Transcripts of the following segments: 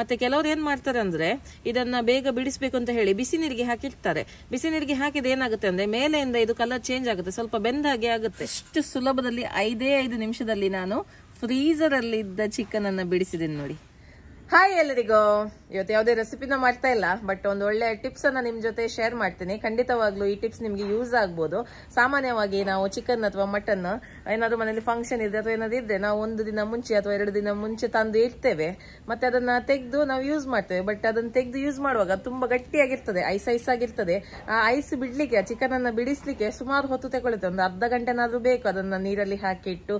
ಮತ್ತೆ ಕೆಲವರು ಏನ್ ಮಾಡ್ತಾರೆ ಅಂದ್ರೆ ಇದನ್ನ ಬೇಗ ಬಿಡಿಸಬೇಕು ಅಂತ ಹೇಳಿ ಬಿಸಿ ನೀರಿಗೆ ಹಾಕಿರ್ತಾರೆ ಬಿಸಿ ನೀರಿಗೆ ಹಾಕಿದ ಏನಾಗುತ್ತೆ ಅಂದ್ರೆ ಮೇಲೆಯಿಂದ ಇದು ಕಲರ್ ಚೇಂಜ್ ಆಗುತ್ತೆ ಸ್ವಲ್ಪ ಬೆಂದ ಹಾಗೆ ಆಗುತ್ತೆ ಎಷ್ಟು ಸುಲಭದಲ್ಲಿ ಐದೇ ಐದು ನಿಮಿಷದಲ್ಲಿ ನಾನು ಫ್ರೀಸರ್ ಅಲ್ಲಿ ಇದ್ದ ಚಿಕನ್ ಅನ್ನ ಬಿಡಿಸಿದ್ದೀನಿ ನೋಡಿ ಹಾಯ್ ಎಲ್ಲರಿಗೂ ಇವತ್ತು ಯಾವುದೇ ರೆಸಿಪಿನ ಮಾಡ್ತಾ ಇಲ್ಲ ಬಟ್ ಒಂದು ಒಳ್ಳೆ ಟಿಪ್ಸ್ ಅನ್ನ ನಿಮ್ ಜೊತೆ ಶೇರ್ ಮಾಡ್ತೀನಿ ಖಂಡಿತವಾಗ್ಲೂ ಈ ಟಿಪ್ಸ್ ನಿಮ್ಗೆ ಯೂಸ್ ಆಗ್ಬೋದು ಸಾಮಾನ್ಯವಾಗಿ ನಾವು ಚಿಕನ್ ಅಥವಾ ಮಟನ್ ಏನಾದರೂ ಮನೆಯಲ್ಲಿ ಫಂಕ್ಷನ್ ಇದೆ ಅಥವಾ ಏನಾದ್ರು ಇದ್ರೆ ನಾವು ಒಂದು ದಿನ ಮುಂಚೆ ಅಥವಾ ಎರಡು ದಿನ ಮುಂಚೆ ತಂದು ಇಡ್ತೇವೆ ಮತ್ತೆ ಅದನ್ನ ತೆಗೆದು ನಾವು ಯೂಸ್ ಮಾಡ್ತೇವೆ ಬಟ್ ಅದನ್ನ ತೆಗೆದು ಯೂಸ್ ಮಾಡುವಾಗ ತುಂಬಾ ಗಟ್ಟಿಯಾಗಿರ್ತದೆ ಐಸ್ ಐಸ್ ಆಗಿರ್ತದೆ ಆ ಐಸ್ ಬಿಡ್ಲಿಕ್ಕೆ ಚಿಕನ್ ಅನ್ನ ಬಿಡಿಸ್ಲಿಕ್ಕೆ ಸುಮಾರು ಹೊತ್ತು ತಗೊಳ್ಳುತ್ತೆ ಒಂದು ಅರ್ಧ ಗಂಟೆನಾದ್ರೂ ಬೇಕು ಅದನ್ನ ನೀರಲ್ಲಿ ಹಾಕಿ ಇಟ್ಟು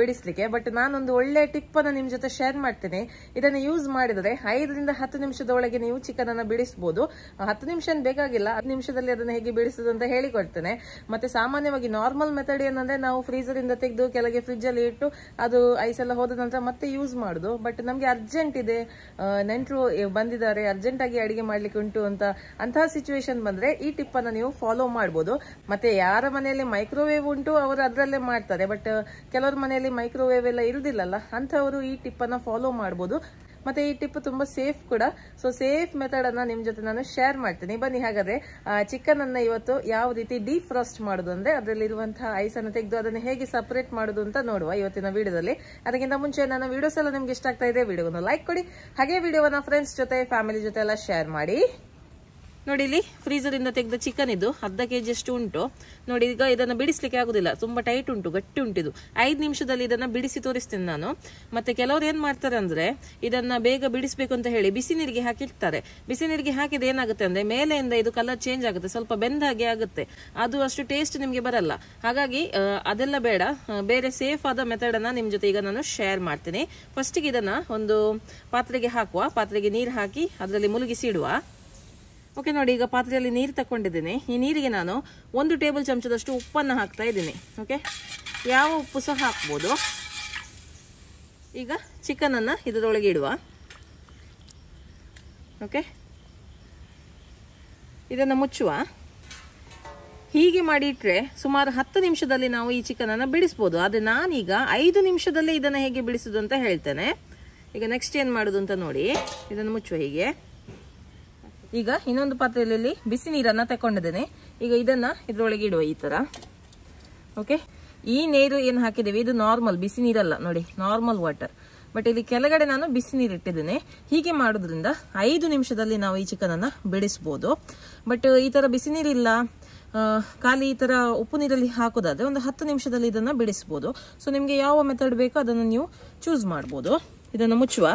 ಬಿಡಿಸ್ಲಿಕ್ಕೆ ಬಟ್ ನಾನೊಂದು ಒಳ್ಳೆ ಟಿಪ್ ಅನ್ನ ನಿಮ್ ಜೊತೆ ಶೇರ್ ಮಾಡ್ತೇನೆ ಇದನ್ನ ಯೂಸ್ ಮಾಡಿದರೆ ಐದರಿಂದ ಹತ್ತು ನಿಮಿಷದ ಒಳಗೆ ನೀವು ಚಿಕನ್ ಅನ್ನ ಬಿಡಿಸಬಹುದು ಹತ್ತು ನಿಮಿಷ ಬೇಕಾಗಿಲ್ಲ ಹತ್ತು ನಿಮಿಷದಲ್ಲಿ ಅದನ್ನ ಹೇಗೆ ಬಿಡಿಸುದು ಅಂತ ಹೇಳಿಕೊಡ್ತೇನೆ ಮತ್ತೆ ಸಾಮಾನ್ಯವಾಗಿ ನಾರ್ಮಲ್ ಮೆಥಡ್ ಏನಂದ್ರೆ ನಾವು ಫ್ರೀಸರ್ ಪಾತ್ರದಿಂದ ತೆಗೆದು ಕೆಳಗೆ ಅಲ್ಲಿ ಇಟ್ಟು ಅದು ಐಸ್ ಎಲ್ಲ ಹೋದ ನಂತರ ಮತ್ತೆ ಯೂಸ್ ಮಾಡುದು ಬಟ್ ನಮ್ಗೆ ಅರ್ಜೆಂಟ್ ಇದೆ ನೆಂಟರು ಬಂದಿದ್ದಾರೆ ಅರ್ಜೆಂಟ್ ಆಗಿ ಅಡಿಗೆ ಮಾಡ್ಲಿಕ್ಕೆ ಉಂಟು ಅಂತ ಅಂತಹ ಸಿಚುವೇಶನ್ ಬಂದ್ರೆ ಈ ಅನ್ನ ನೀವು ಫಾಲೋ ಮಾಡಬಹುದು ಮತ್ತೆ ಯಾರ ಮನೆಯಲ್ಲಿ ಮೈಕ್ರೋವೇವ್ ಉಂಟು ಅವರು ಅದರಲ್ಲೇ ಮಾಡ್ತಾರೆ ಬಟ್ ಕೆಲವರ ಮನೆಯಲ್ಲಿ ಮೈಕ್ರೋವೇವ್ ಎಲ್ಲ ಇರುದಿಲ್ಲಲ್ಲ ಅಂತವರು ಈ ಟಿಪ್ಪನ್ನು ಫಾಲೋ ಮಾಡಬಹುದು ಮತ್ತೆ ಈ ಟಿಪ್ ತುಂಬಾ ಸೇಫ್ ಕೂಡ ಸೊ ಸೇಫ್ ಮೆಥಡ್ ಅನ್ನ ನಿಮ್ ಜೊತೆ ನಾನು ಶೇರ್ ಮಾಡ್ತೀನಿ ಬನ್ನಿ ಹಾಗಾದ್ರೆ ಚಿಕನ್ ಅನ್ನ ಇವತ್ತು ಯಾವ ರೀತಿ ಡೀಪ್ ರೋಸ್ಟ್ ಮಾಡುದು ಅಂದ್ರೆ ಇರುವಂತಹ ಐಸ್ ಅನ್ನು ತೆಗೆದು ಅದನ್ನ ಹೇಗೆ ಸಪರೇಟ್ ಮಾಡುದು ಅಂತ ನೋಡುವ ಇವತ್ತಿನ ವಿಡಿಯೋದಲ್ಲಿ ಅದಕ್ಕಿಂತ ಮುಂಚೆ ನನ್ನ ವಿಡಿಯೋಸ್ ಎಲ್ಲ ನಿಮ್ಗೆ ಇಷ್ಟ ಆಗ್ತಾ ಇದೆ ವಿಡಿಯೋವನ್ನು ಲೈಕ್ ಕೊಡಿ ಹಾಗೆ ವಿಡಿಯೋವನ್ನ ಫ್ರೆಂಡ್ಸ್ ಜೊತೆ ಫ್ಯಾಮಿಲಿ ಜೊತೆ ಎಲ್ಲ ಶೇರ್ ಮಾಡಿ ನೋಡಿ ಇಲ್ಲಿ ಇಂದ ತೆಗೆದ ಚಿಕನ್ ಇದು ಅರ್ಧ ಕೆ ಅಷ್ಟು ಉಂಟು ನೋಡಿ ಈಗ ಇದನ್ನು ಬಿಡಿಸ್ಲಿಕ್ಕೆ ಆಗೋದಿಲ್ಲ ತುಂಬಾ ಟೈಟ್ ಉಂಟು ಗಟ್ಟಿ ಇದು ಐದು ನಿಮಿಷದಲ್ಲಿ ಇದನ್ನ ಬಿಡಿಸಿ ತೋರಿಸ್ತೀನಿ ನಾನು ಮತ್ತೆ ಕೆಲವರು ಏನು ಮಾಡ್ತಾರೆ ಅಂದ್ರೆ ಇದನ್ನ ಬೇಗ ಬಿಡಿಸಬೇಕು ಅಂತ ಹೇಳಿ ಬಿಸಿ ನೀರಿಗೆ ಹಾಕಿರ್ತಾರೆ ಬಿಸಿ ನೀರಿಗೆ ಹಾಕಿದ ಏನಾಗುತ್ತೆ ಅಂದ್ರೆ ಮೇಲೆಯಿಂದ ಇದು ಕಲರ್ ಚೇಂಜ್ ಆಗುತ್ತೆ ಸ್ವಲ್ಪ ಬೆಂದ ಹಾಗೆ ಆಗುತ್ತೆ ಅದು ಅಷ್ಟು ಟೇಸ್ಟ್ ನಿಮಗೆ ಬರಲ್ಲ ಹಾಗಾಗಿ ಅದೆಲ್ಲ ಬೇಡ ಬೇರೆ ಸೇಫ್ ಆದ ಅನ್ನ ನಿಮ್ಮ ಜೊತೆ ಈಗ ನಾನು ಶೇರ್ ಮಾಡ್ತೀನಿ ಫಸ್ಟಿಗೆ ಇದನ್ನ ಒಂದು ಪಾತ್ರೆಗೆ ಹಾಕುವ ಪಾತ್ರೆಗೆ ನೀರು ಹಾಕಿ ಅದರಲ್ಲಿ ಇಡುವ ಓಕೆ ನೋಡಿ ಈಗ ಪಾತ್ರೆಯಲ್ಲಿ ನೀರು ತಗೊಂಡಿದ್ದೀನಿ ಈ ನೀರಿಗೆ ನಾನು ಒಂದು ಟೇಬಲ್ ಚಮಚದಷ್ಟು ಉಪ್ಪನ್ನು ಹಾಕ್ತಾ ಇದ್ದೀನಿ ಓಕೆ ಯಾವ ಉಪ್ಪು ಸಹ ಹಾಕ್ಬೋದು ಈಗ ಚಿಕನನ್ನು ಇದರೊಳಗೆ ಇಡುವ ಓಕೆ ಇದನ್ನು ಮುಚ್ಚುವ ಹೀಗೆ ಮಾಡಿ ಸುಮಾರು ಹತ್ತು ನಿಮಿಷದಲ್ಲಿ ನಾವು ಈ ಚಿಕನನ್ನು ಬಿಡಿಸ್ಬೋದು ಆದರೆ ನಾನೀಗ ಐದು ನಿಮಿಷದಲ್ಲೇ ಇದನ್ನು ಹೇಗೆ ಬಿಡಿಸೋದು ಅಂತ ಹೇಳ್ತೇನೆ ಈಗ ನೆಕ್ಸ್ಟ್ ಏನು ಮಾಡೋದು ಅಂತ ನೋಡಿ ಇದನ್ನು ಮುಚ್ಚುವ ಹೀಗೆ ಈಗ ಇನ್ನೊಂದು ಪಾತ್ರೆಯಲ್ಲಿ ಬಿಸಿ ನೀರನ್ನ ತಕೊಂಡಿದ್ದೇನೆ ಈಗ ಇದನ್ನ ಇದರೊಳಗೆ ಇಡುವ ಈ ತರ ಓಕೆ ಈ ನೀರು ಏನು ಹಾಕಿದೀವಿ ಇದು ನಾರ್ಮಲ್ ಬಿಸಿ ನೀರಲ್ಲ ನೋಡಿ ನಾರ್ಮಲ್ ವಾಟರ್ ಬಟ್ ಇಲ್ಲಿ ಕೆಳಗಡೆ ನಾನು ಬಿಸಿ ನೀರು ಇಟ್ಟಿದ್ದೇನೆ ಹೀಗೆ ಮಾಡೋದ್ರಿಂದ ಐದು ನಿಮಿಷದಲ್ಲಿ ನಾವು ಈ ಚಿಕನ್ ಅನ್ನ ಬಿಡಿಸ್ಬೋದು ಬಟ್ ಈ ತರ ಬಿಸಿ ನೀರಿಲ್ಲ ಖಾಲಿ ಈ ತರ ಉಪ್ಪು ನೀರಲ್ಲಿ ಹಾಕೋದಾದ್ರೆ ಒಂದು ಹತ್ತು ನಿಮಿಷದಲ್ಲಿ ಇದನ್ನ ಬಿಡಿಸ್ಬೋದು ಸೊ ನಿಮಗೆ ಯಾವ ಮೆಥಡ್ ಬೇಕೋ ಅದನ್ನು ನೀವು ಚೂಸ್ ಮಾಡಬಹುದು ಇದನ್ನು ಮುಚ್ಚುವ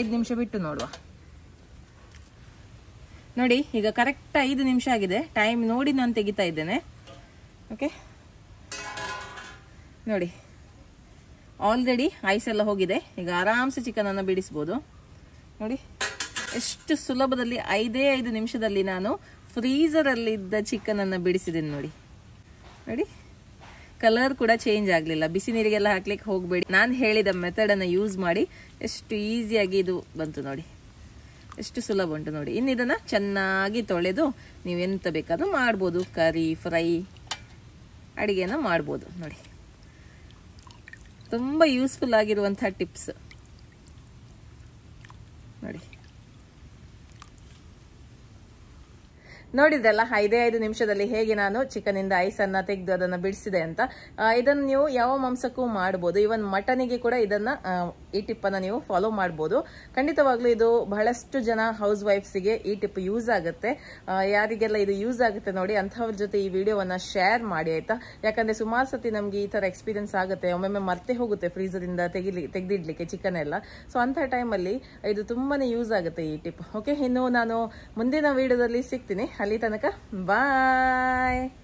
ಐದು ನಿಮಿಷ ಬಿಟ್ಟು ನೋಡುವ ನೋಡಿ ಈಗ ಕರೆಕ್ಟ್ ಐದು ನಿಮಿಷ ಆಗಿದೆ ಟೈಮ್ ನೋಡಿ ನಾನು ತೆಗಿತಾ ಇದ್ದೇನೆ ಓಕೆ ನೋಡಿ ಆಲ್ರೆಡಿ ಐಸ್ ಎಲ್ಲ ಹೋಗಿದೆ ಈಗ ಆರಾಮ್ಸೆ ಚಿಕನನ್ನು ಬಿಡಿಸ್ಬೋದು ನೋಡಿ ಎಷ್ಟು ಸುಲಭದಲ್ಲಿ ಐದೇ ಐದು ನಿಮಿಷದಲ್ಲಿ ನಾನು ಚಿಕನ್ ಚಿಕನನ್ನು ಬಿಡಿಸಿದ್ದೀನಿ ನೋಡಿ ನೋಡಿ ಕಲರ್ ಕೂಡ ಚೇಂಜ್ ಆಗಲಿಲ್ಲ ಬಿಸಿ ನೀರಿಗೆಲ್ಲ ಹಾಕ್ಲಿಕ್ಕೆ ಹೋಗಬೇಡಿ ನಾನು ಹೇಳಿದ ಮೆಥಡನ್ನು ಯೂಸ್ ಮಾಡಿ ಎಷ್ಟು ಈಸಿಯಾಗಿ ಇದು ಬಂತು ನೋಡಿ ಎಷ್ಟು ಸುಲಭ ಉಂಟು ನೋಡಿ ಇನ್ನು ಇದನ್ನು ಚೆನ್ನಾಗಿ ತೊಳೆದು ನೀವೆಂತ ಬೇಕಾದರೂ ಮಾಡ್ಬೋದು ಕರಿ ಫ್ರೈ ಅಡುಗೆನ ಮಾಡ್ಬೋದು ನೋಡಿ ತುಂಬ ಯೂಸ್ಫುಲ್ ಆಗಿರುವಂಥ ಟಿಪ್ಸ್ ನೋಡಿ ನೋಡಿದ್ರಲ್ಲ ಐದೇ ಐದು ನಿಮಿಷದಲ್ಲಿ ಹೇಗೆ ನಾನು ಚಿಕನ್ ಐಸ್ ಅನ್ನ ತೆಗೆದು ಅದನ್ನ ಬಿಡಿಸಿದೆ ಅಂತ ಇದನ್ನು ನೀವು ಯಾವ ಮಾಂಸಕ್ಕೂ ಮಾಡಬಹುದು ಈವನ್ ಮಟನಿಗೆ ಕೂಡ ಇದನ್ನ ಈ ಟಿಪ್ಪನ್ನು ನೀವು ಫಾಲೋ ಮಾಡಬಹುದು ಖಂಡಿತವಾಗ್ಲೂ ಇದು ಬಹಳಷ್ಟು ಜನ ಹೌಸ್ ವೈಫ್ಸಿಗೆ ಈ ಟಿಪ್ ಯೂಸ್ ಆಗುತ್ತೆ ಯಾರಿಗೆಲ್ಲ ಇದು ಯೂಸ್ ಆಗುತ್ತೆ ನೋಡಿ ಅಂತವ್ರ ಜೊತೆ ಈ ವಿಡಿಯೋವನ್ನ ಶೇರ್ ಮಾಡಿ ಆಯ್ತಾ ಯಾಕಂದ್ರೆ ಸುಮಾರು ಸತಿ ನಮಗೆ ಈ ತರ ಎಕ್ಸ್ಪೀರಿಯನ್ಸ್ ಆಗುತ್ತೆ ಒಮ್ಮೊಮ್ಮೆ ಮರ್ತೆ ಹೋಗುತ್ತೆ ಇಂದ ತೆಗಿಲಿ ತೆಗೆದಿಡ್ಲಿಕ್ಕೆ ಚಿಕನ್ ಎಲ್ಲ ಸೊ ಟೈಮ್ ಟೈಮಲ್ಲಿ ಇದು ತುಂಬಾನೇ ಯೂಸ್ ಆಗುತ್ತೆ ಈ ಟಿಪ್ ಓಕೆ ಇನ್ನು ನಾನು ಮುಂದಿನ ವಿಡಿಯೋದಲ್ಲಿ ಸಿಗ್ತೀನಿ halita na ka. Bye!